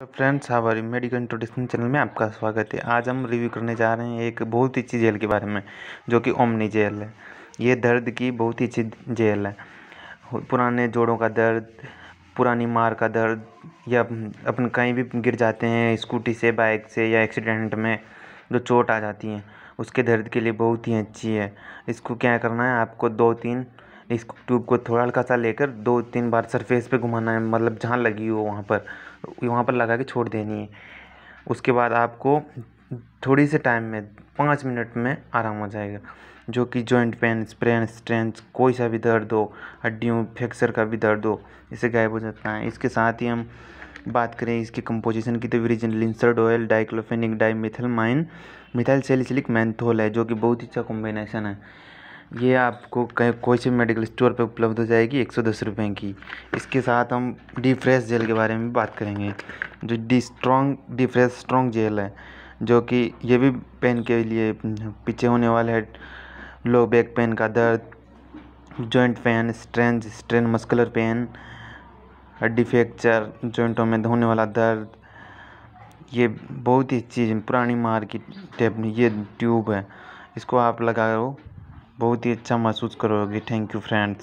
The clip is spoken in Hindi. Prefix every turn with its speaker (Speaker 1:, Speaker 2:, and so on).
Speaker 1: तो फ्रेंड्स हमारी हाँ मेडिकल इंट्रोडक्शन चैनल में आपका स्वागत है आज हम रिव्यू करने जा रहे हैं एक बहुत ही अच्छी जेल के बारे में जो कि ओमनी जेल है ये दर्द की बहुत ही अच्छी जेल है पुराने जोड़ों का दर्द पुरानी मार का दर्द या अपन कहीं भी गिर जाते हैं स्कूटी से बाइक से या एक्सीडेंट में जो चोट आ जाती है उसके दर्द के लिए बहुत ही अच्छी है इसको क्या करना है आपको दो तीन इस ट्यूब को थोड़ा हल्का सा लेकर दो तीन बार सरफेस पे घुमाना है मतलब जहाँ लगी हो वहाँ पर वहाँ पर लगा के छोड़ देनी है उसके बाद आपको थोड़ी से टाइम में पाँच मिनट में आराम हो जाएगा जो कि जॉइंट पेन स्प्रेन स्ट्रेंच कोई सा भी दर्द हो हड्डियों फ्रैक्चर का भी दर्द हो इसे गायब हो जाता है इसके साथ ही हम बात करें इसकी कंपोजिशन की तो virgin linseed oil diclofenac dimethylamine methyl salicylic menthol है जो कि बहुत ही अच्छा कॉम्बिनेशन है ये आपको कहीं कोई से मेडिकल स्टोर पे उपलब्ध हो जाएगी एक सौ दस रुपये की इसके साथ हम डी फ्रेश जेल के बारे में भी बात करेंगे जो D strong D fresh strong gel है जो कि ये भी पेन के लिए पीछे होने वाला है लो बैक पेन का दर्द joint pain strain strain muscular pain हड्डी फ्रैक्चर जॉइंटों में होने वाला दर्द ये बहुत ही चीज़ पुरानी मार्केट टेप ये ट्यूब है इसको आप लगाओ बहुत ही अच्छा महसूस करोगे थैंक यू फ्रेंड्स